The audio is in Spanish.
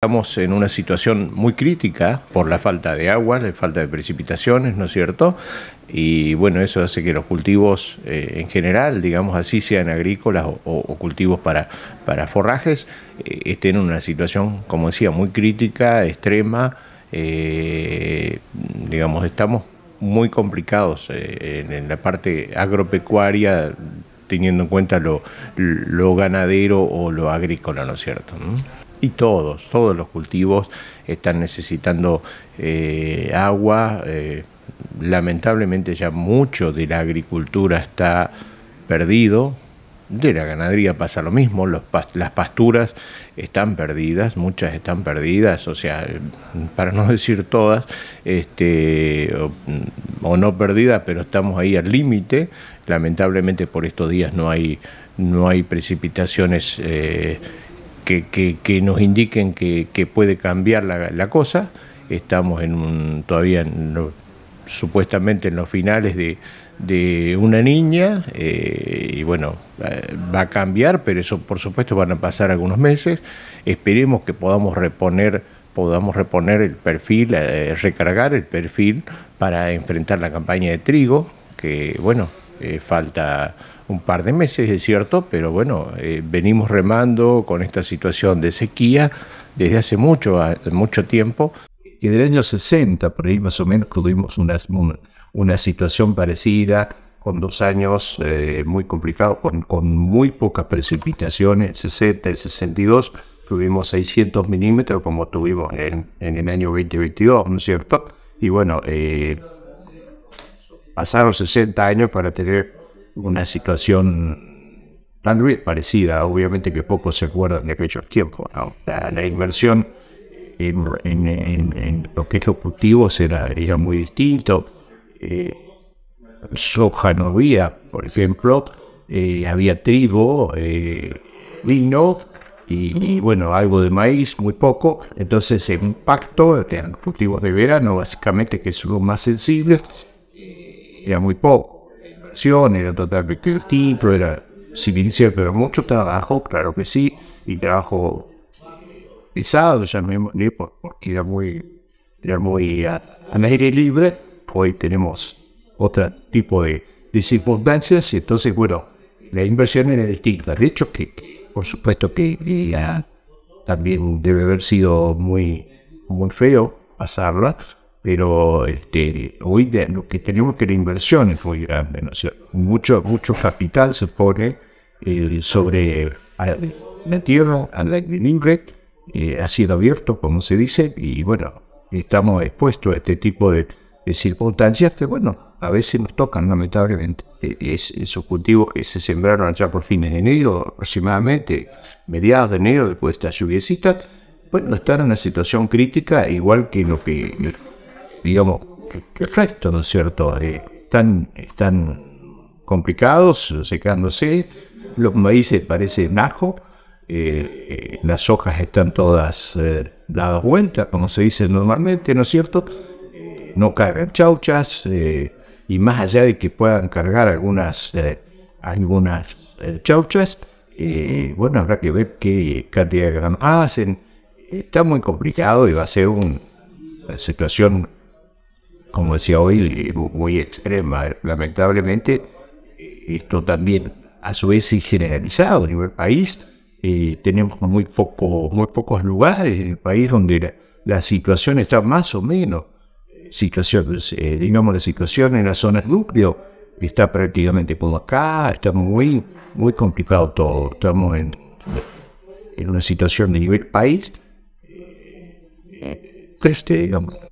Estamos en una situación muy crítica por la falta de agua, la falta de precipitaciones, ¿no es cierto? Y bueno, eso hace que los cultivos eh, en general, digamos así, sean agrícolas o, cultivos para, forrajes, eh, estén en una situación, como decía, muy crítica, extrema. Eh, digamos, estamos muy complicados en, la parte agropecuaria teniendo en cuenta lo, ganadero o lo agrícola, ¿no es cierto? ¿Mm? y todos, todos los cultivos están necesitando eh, agua. Eh, lamentablemente ya mucho de la agricultura está perdido. De la ganadería pasa lo mismo, las pasturas están perdidas, muchas están perdidas, o sea, para no decir todas, este, o, no perdidas, pero estamos ahí al límite. Lamentablemente por estos días no hay, no hay precipitaciones. Eh, que, nos indiquen que, puede cambiar la, cosa. Estamos en un, todavía supuestamente en los finales de, una niña eh, y bueno, eh, va a cambiar, pero eso por supuesto van a pasar algunos meses. Esperemos que podamos reponer podamos reponer el perfil, eh, recargar el perfil para enfrentar la campaña de trigo, que bueno, eh, falta un par de meses, es cierto, pero bueno, eh, venimos remando con esta situación de sequía desde hace mucho, mucho tiempo. Y el año 60, por ahí más o menos, tuvimos una, una situación parecida, con dos años eh, muy complicados, con, muy pocas precipitaciones, 60 y 62, tuvimos 600 milímetros como tuvimos en, el año 2022, ¿no es cierto? Y bueno, pasaron 60 años para tener una situación tan parecida. Obviamente que pocos se acuerdan de aquellos tiempos. La, inversión en, lo que es cultivos era, era muy distinto. Eh, soja no había, por ejemplo, eh, había trigo, eh, vino y, bueno, algo de maíz, muy poco. Entonces, el impacto pacto los cultivos de verano, básicamente, que son los más sensibles, era muy poco. inversión era totalmente distinto, era, civilizado, pero mucho trabajo, claro que sí, y trabajo pesado, ya mismo, porque era muy, era muy a, al aire libre, pues hoy tenemos otro tipo de, circunstancias, y entonces, bueno, la inversión era distinta. De hecho, que, por supuesto que también debe haber sido muy, muy feo pasarla, pero este, hoy lo que tenemos que la inversión es muy grande, ¿no? mucho, mucho capital se pone eh, sobre la tierra, en ha sido abierto, como se dice, y bueno, estamos expuestos a este tipo de, circunstancias que, bueno, a veces nos tocan, lamentablemente. E, esos cultivos que se sembraron ya por fines de enero, aproximadamente, mediados de enero, después de esta lluviecita, bueno, están en una situación crítica, igual que lo que digamos, que resto, ¿no es cierto? Eh, están, están complicados, secándose, los maíces parecen ajo, eh, eh, las hojas están todas dadas vueltas, como se dice normalmente, ¿no es cierto? no cargan chauchas, y más allá de que puedan cargar algunas, algunas chauchas, bueno, habrá que ver qué cantidad de hacen. Está muy complicado y va a ser una situación como decía hoy, eh, muy extrema. Lamentablemente, eh, esto también a su vez es generalizado a nivel país. Eh, tenemos muy, poco, muy pocos lugares en el país donde la, situación está más o menos. Situación, digamos, la situación en las zonas núcleo está prácticamente por acá, está muy, muy complicado todo. Estamos en, una situación de nivel país. triste, digamos.